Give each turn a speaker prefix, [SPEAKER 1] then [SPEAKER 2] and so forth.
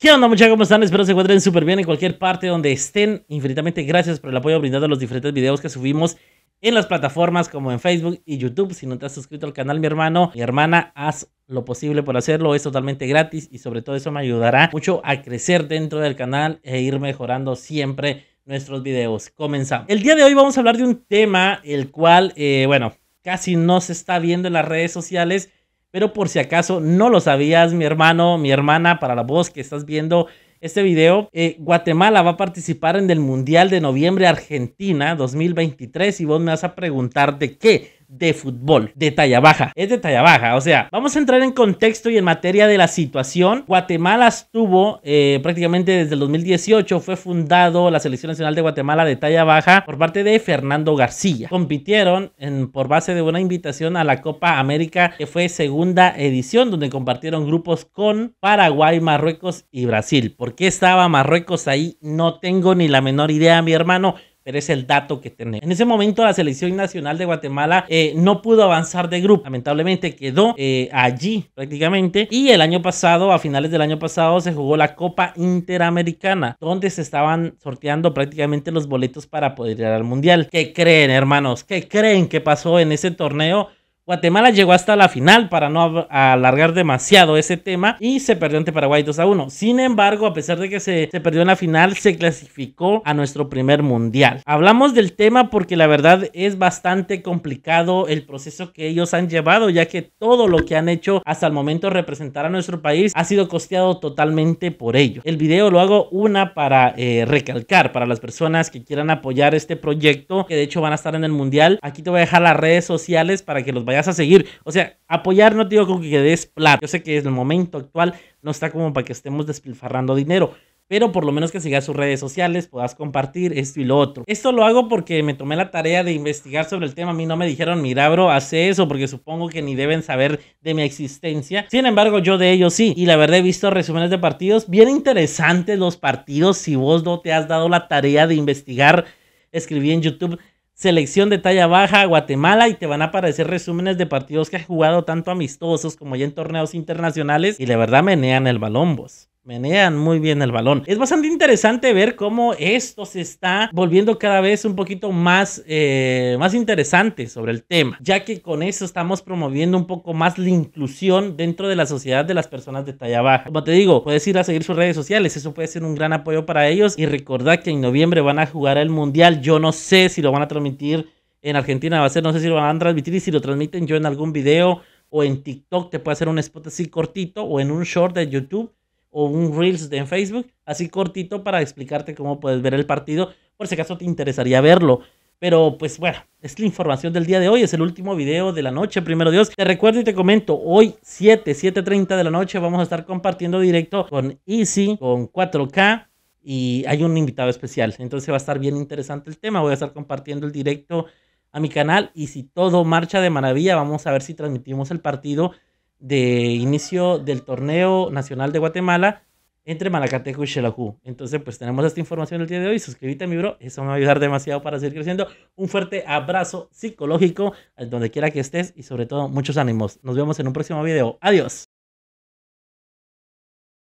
[SPEAKER 1] ¿Qué onda muchachos? ¿Cómo están? Espero se encuentren súper bien en cualquier parte donde estén. Infinitamente gracias por el apoyo brindado a los diferentes videos que subimos en las plataformas como en Facebook y YouTube. Si no te has suscrito al canal, mi hermano, mi hermana, haz lo posible por hacerlo. Es totalmente gratis y sobre todo eso me ayudará mucho a crecer dentro del canal e ir mejorando siempre nuestros videos. Comenzamos. El día de hoy vamos a hablar de un tema el cual, eh, bueno, casi no se está viendo en las redes sociales pero por si acaso no lo sabías, mi hermano, mi hermana, para la voz que estás viendo este video, eh, Guatemala va a participar en el Mundial de Noviembre Argentina 2023 y vos me vas a preguntar de qué de fútbol de talla baja. Es de talla baja. O sea, vamos a entrar en contexto y en materia de la situación. Guatemala estuvo eh, prácticamente desde el 2018. Fue fundado la Selección Nacional de Guatemala de talla baja por parte de Fernando García. Compitieron en, por base de una invitación a la Copa América, que fue segunda edición, donde compartieron grupos con Paraguay, Marruecos y Brasil. ¿Por qué estaba Marruecos ahí? No tengo ni la menor idea, mi hermano. Eres el dato que tenemos. En ese momento la selección nacional de Guatemala eh, no pudo avanzar de grupo, lamentablemente quedó eh, allí prácticamente y el año pasado, a finales del año pasado, se jugó la Copa Interamericana, donde se estaban sorteando prácticamente los boletos para poder ir al Mundial. ¿Qué creen, hermanos? ¿Qué creen que pasó en ese torneo? Guatemala llegó hasta la final para no alargar demasiado ese tema y se perdió ante Paraguay 2 a 1. Sin embargo, a pesar de que se, perdió en la final, se clasificó a nuestro primer mundial. Hablamos del tema porque la verdad es bastante complicado el proceso que ellos han llevado, ya que todo lo que han hecho hasta el momento representar a nuestro país ha sido costeado totalmente por ello, El video lo hago una para eh, recalcar para las personas que quieran apoyar este proyecto, que de hecho van a estar en el mundial. Aquí te voy a dejar las redes sociales para que los vayan vas a seguir. O sea, apoyar no te digo con que quedes plata. Yo sé que en el momento actual no está como para que estemos despilfarrando dinero. Pero por lo menos que sigas sus redes sociales, puedas compartir esto y lo otro. Esto lo hago porque me tomé la tarea de investigar sobre el tema. A mí no me dijeron, mira, bro, hace eso, porque supongo que ni deben saber de mi existencia. Sin embargo, yo de ellos sí. Y la verdad he visto resúmenes de partidos. Bien interesantes los partidos. Si vos no te has dado la tarea de investigar, escribí en YouTube selección de talla baja a Guatemala y te van a aparecer resúmenes de partidos que has jugado tanto amistosos como ya en torneos internacionales y la verdad menean el balón vos menean muy bien el balón. Es bastante interesante ver cómo esto se está volviendo cada vez un poquito más, eh, más interesante sobre el tema, ya que con eso estamos promoviendo un poco más la inclusión dentro de la sociedad de las personas de talla baja. Como te digo, puedes ir a seguir sus redes sociales, eso puede ser un gran apoyo para ellos y recordad que en noviembre van a jugar el Mundial, yo no sé si lo van a transmitir en Argentina, va a ser, no sé si lo van a transmitir y si lo transmiten yo en algún video o en TikTok te puede hacer un spot así cortito o en un short de YouTube o un Reels de en Facebook, así cortito para explicarte cómo puedes ver el partido, por si acaso te interesaría verlo. Pero pues bueno, es la información del día de hoy, es el último video de la noche, primero Dios. Te recuerdo y te comento, hoy 7, 7.30 de la noche vamos a estar compartiendo directo con Easy, con 4K y hay un invitado especial. Entonces va a estar bien interesante el tema, voy a estar compartiendo el directo a mi canal y si todo marcha de maravilla, vamos a ver si transmitimos el partido de inicio del torneo nacional de Guatemala entre Malacateco y Xelajú. Entonces, pues tenemos esta información el día de hoy. Suscríbete mi bro, eso me va a ayudar demasiado para seguir creciendo. Un fuerte abrazo psicológico donde quiera que estés y sobre todo muchos ánimos. Nos vemos en un próximo video. Adiós.